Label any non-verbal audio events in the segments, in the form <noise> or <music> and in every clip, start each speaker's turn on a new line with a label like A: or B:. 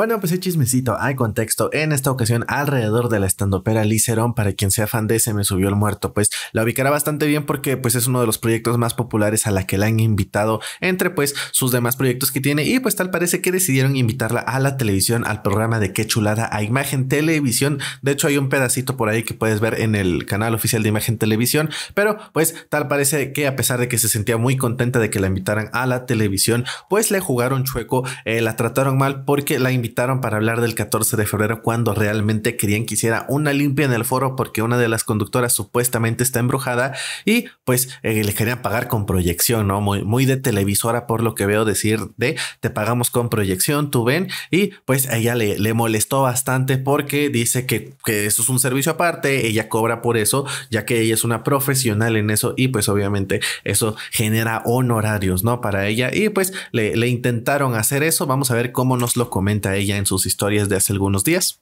A: Bueno, pues el chismecito, hay contexto. En esta ocasión, alrededor de la estandopera Licerón, para quien sea fan de ese Me Subió el Muerto, pues la ubicará bastante bien porque pues es uno de los proyectos más populares a la que la han invitado entre pues sus demás proyectos que tiene y pues tal parece que decidieron invitarla a la televisión, al programa de Qué Chulada, a Imagen Televisión. De hecho, hay un pedacito por ahí que puedes ver en el canal oficial de Imagen Televisión, pero pues tal parece que a pesar de que se sentía muy contenta de que la invitaran a la televisión, pues le jugaron chueco, eh, la trataron mal porque la invitaron para hablar del 14 de febrero cuando realmente querían que hiciera una limpia en el foro porque una de las conductoras supuestamente está embrujada y pues eh, le querían pagar con proyección, ¿no? Muy, muy de televisora por lo que veo decir de te pagamos con proyección, tú ven y pues ella le, molestó bastante porque dice que, que eso es un servicio aparte, ella cobra por eso ya que ella es una profesional en eso y pues obviamente eso genera honorarios, ¿no? Para ella y pues le, le intentaron hacer eso, vamos a ver cómo nos lo comenta ella en sus historias de hace algunos días.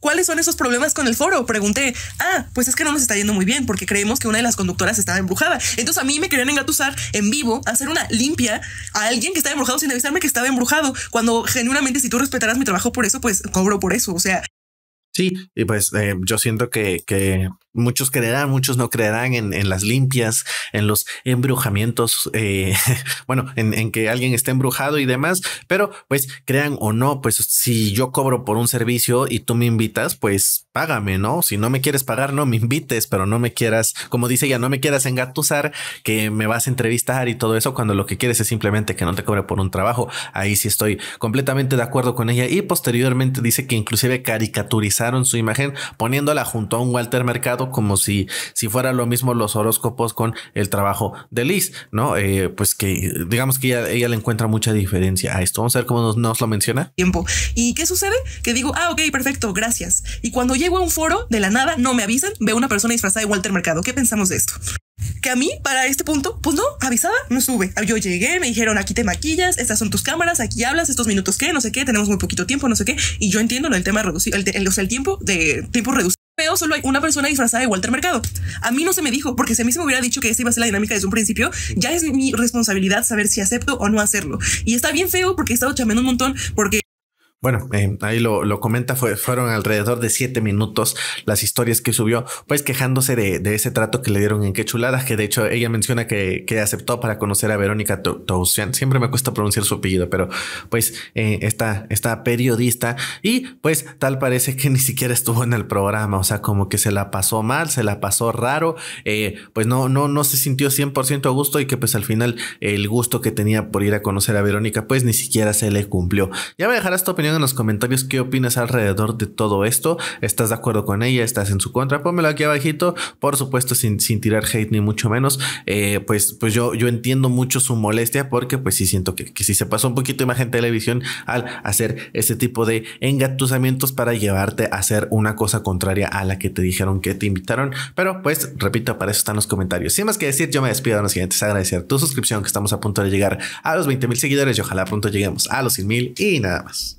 B: ¿Cuáles son esos problemas con el foro? Pregunté. Ah, pues es que no nos está yendo muy bien porque creemos que una de las conductoras estaba embrujada. Entonces a mí me querían engatusar en vivo, hacer una limpia a alguien que estaba embrujado sin avisarme que estaba embrujado. Cuando genuinamente, si tú respetaras mi trabajo por eso, pues cobro por eso. O sea.
A: Sí, y pues eh, yo siento que, que Muchos creerán, muchos no creerán en, las limpias, en los embrujamientos, eh, <laughs> bueno, en, en, que alguien esté embrujado y demás, pero pues crean o no, pues si yo cobro por un servicio y tú me invitas, pues págame, ¿no? Si no me quieres pagar, no me invites, pero no me quieras, como dice ella, no me quieras engatusar, que me vas a entrevistar y todo eso, cuando lo que quieres es simplemente que no te cobre por un trabajo. Ahí sí estoy completamente de acuerdo con ella y posteriormente dice que inclusive caricaturizaron su imagen poniéndola junto a un Walter Mercado como si, si fuera lo mismo los horóscopos con el trabajo de Liz, ¿no? Eh, pues que digamos que ella, ella, le encuentra mucha diferencia a esto. Vamos a ver cómo nos, lo menciona. Tiempo.
B: ¿Y qué sucede? Que digo, ah, ok, perfecto, gracias. Y cuando llego a un foro, de la nada, no me avisan, veo una persona disfrazada de Walter Mercado. ¿Qué pensamos de esto? Que a mí, para este punto, pues no, avisada, no sube. Ah, yo llegué, me dijeron, aquí te maquillas, estas son tus cámaras, aquí hablas, estos minutos que, no sé qué, tenemos muy poquito tiempo, no sé qué. Y yo entiendo el tema reducido, el, el tiempo de tiempo reducido solo hay una persona disfrazada de Walter Mercado. A mí no se me dijo, porque si a mí se me hubiera dicho que esa iba a ser la dinámica desde un principio, ya es mi responsabilidad saber si acepto o no hacerlo. Y está bien feo porque he estado chamando un montón porque
A: bueno, eh, ahí lo, comenta, fueron alrededor de siete minutos las historias que subió, pues quejándose de, ese trato que le dieron en quechulada que de hecho ella menciona que, que aceptó para conocer a Verónica Tousian. Siempre me cuesta pronunciar su apellido, pero pues eh, está periodista y pues tal parece que <laughs> ni siquiera estuvo en el programa, o sea, como que se la pasó mal, se la pasó raro, eh, pues no, no, no se sintió 100% a gusto y que pues al final el gusto que tenía por ir a conocer a Verónica, pues ni siquiera se le cumplió. Ya voy a dejar esta opinión en los comentarios qué opinas alrededor de todo esto. ¿Estás de acuerdo con ella? ¿Estás en su contra? Pónmelo aquí abajito, por supuesto, sin, sin tirar hate ni mucho menos. Eh, pues, pues yo, yo entiendo mucho su molestia porque pues sí siento que, que se pasó un poquito imagen televisión al hacer este tipo de engatusamientos para llevarte a hacer una cosa contraria a la que te dijeron que te invitaron. Pero pues, repito, para eso están los comentarios. Sin más que decir, yo me despido en los siguientes. Agradecer tu suscripción que estamos a punto de llegar a los 20 mil seguidores y ojalá pronto lleguemos a los 100 mil y nada más.